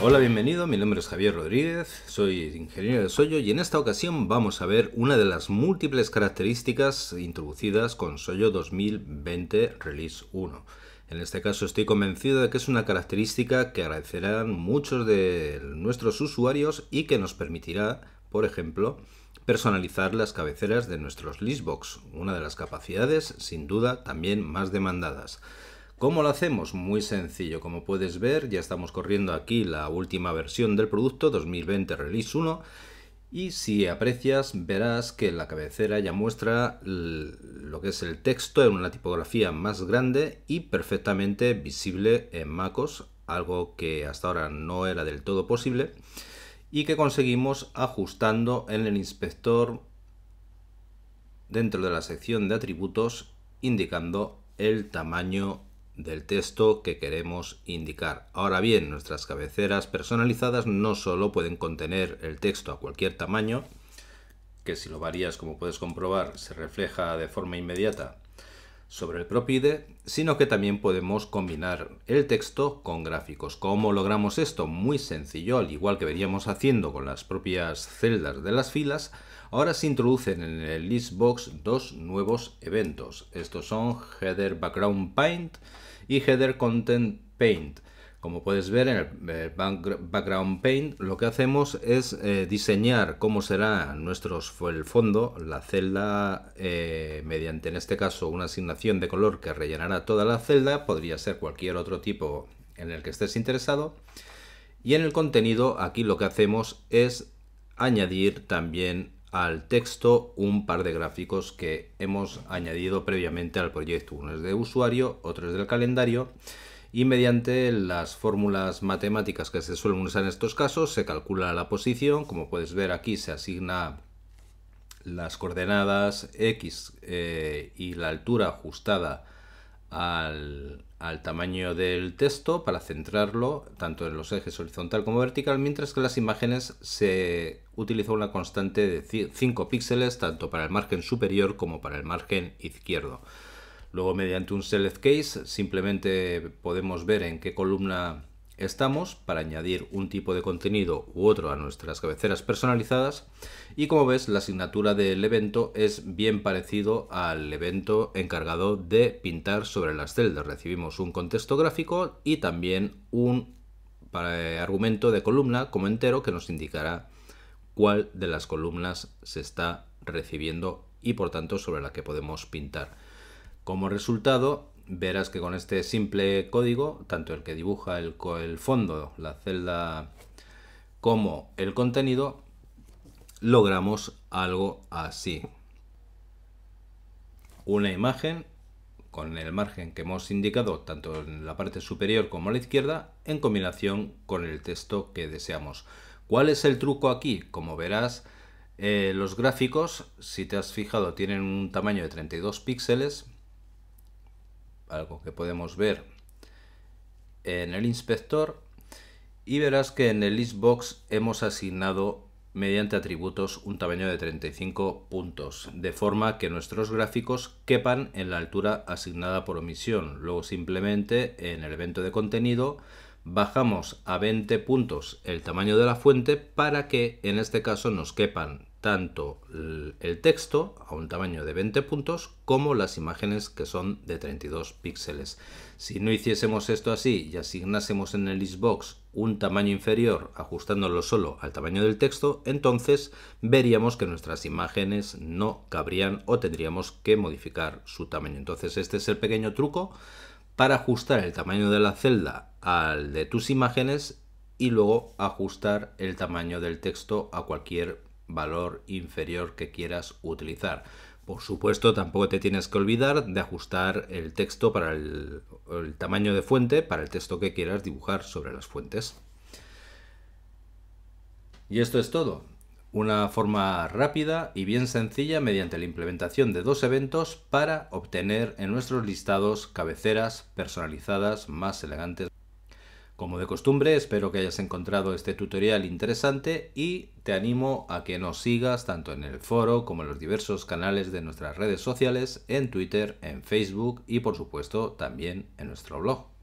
Hola, bienvenido, mi nombre es Javier Rodríguez, soy ingeniero de Soyo y en esta ocasión vamos a ver una de las múltiples características introducidas con Soyo 2020 Release 1. En este caso estoy convencido de que es una característica que agradecerán muchos de nuestros usuarios y que nos permitirá por ejemplo, personalizar las cabeceras de nuestros listbox, una de las capacidades sin duda también más demandadas. ¿Cómo lo hacemos? Muy sencillo, como puedes ver ya estamos corriendo aquí la última versión del producto 2020 Release 1 y si aprecias verás que la cabecera ya muestra lo que es el texto en una tipografía más grande y perfectamente visible en MacOS, algo que hasta ahora no era del todo posible y que conseguimos ajustando en el inspector dentro de la sección de atributos indicando el tamaño del texto que queremos indicar. Ahora bien, nuestras cabeceras personalizadas no solo pueden contener el texto a cualquier tamaño, que si lo varías como puedes comprobar se refleja de forma inmediata sobre el Propide, sino que también podemos combinar el texto con gráficos. ¿Cómo logramos esto? Muy sencillo, al igual que veníamos haciendo con las propias celdas de las filas, ahora se introducen en el listbox dos nuevos eventos. Estos son Header Background Paint y Header Content Paint. Como puedes ver en el background paint, lo que hacemos es eh, diseñar cómo será nuestro el fondo, la celda, eh, mediante en este caso una asignación de color que rellenará toda la celda, podría ser cualquier otro tipo en el que estés interesado. Y en el contenido aquí lo que hacemos es añadir también al texto un par de gráficos que hemos añadido previamente al proyecto. Uno es de usuario, otro es del calendario y mediante las fórmulas matemáticas que se suelen usar en estos casos se calcula la posición, como puedes ver aquí se asigna las coordenadas x eh, y la altura ajustada al, tamaño del texto para centrarlo tanto en los ejes horizontal como vertical, mientras que las imágenes se utiliza una constante de 5 píxeles tanto para el margen superior como para el margen izquierdo. Luego mediante un select case simplemente podemos ver en qué columna estamos para añadir un tipo de contenido u otro a nuestras cabeceras personalizadas y como ves la asignatura del evento es bien parecido al evento encargado de pintar sobre las celdas. Recibimos un contexto gráfico y también un eh, argumento de columna como entero que nos indicará cuál de las columnas se está recibiendo y por tanto sobre la que podemos pintar. Como resultado, verás que con este simple código, tanto el que dibuja el, fondo, la celda, como el contenido, logramos algo así. Una imagen con el margen que hemos indicado tanto en la parte superior como a la izquierda en combinación con el texto que deseamos. ¿Cuál es el truco aquí? Como verás, eh, los gráficos, si te has fijado, tienen un tamaño de 32 píxeles, algo que podemos ver en el inspector y verás que en el listbox hemos asignado mediante atributos un tamaño de 35 puntos, de forma que nuestros gráficos quepan en la altura asignada por omisión. Luego simplemente en el evento de contenido bajamos a 20 puntos el tamaño de la fuente para que en este caso nos quepan tanto el texto a un tamaño de 20 puntos como las imágenes que son de 32 píxeles. Si no hiciésemos esto así y asignásemos en el Xbox un tamaño inferior ajustándolo solo al tamaño del texto, entonces veríamos que nuestras imágenes no cabrían o tendríamos que modificar su tamaño. Entonces este es el pequeño truco para ajustar el tamaño de la celda al de tus imágenes y luego ajustar el tamaño del texto a cualquier valor inferior que quieras utilizar. Por supuesto, tampoco te tienes que olvidar de ajustar el texto para el, tamaño de fuente para el texto que quieras dibujar sobre las fuentes. Y esto es todo. Una forma rápida y bien sencilla mediante la implementación de dos eventos para obtener en nuestros listados cabeceras personalizadas más elegantes. Como de costumbre, espero que hayas encontrado este tutorial interesante y te animo a que nos sigas tanto en el foro como en los diversos canales de nuestras redes sociales, en Twitter, en Facebook y por supuesto también en nuestro blog.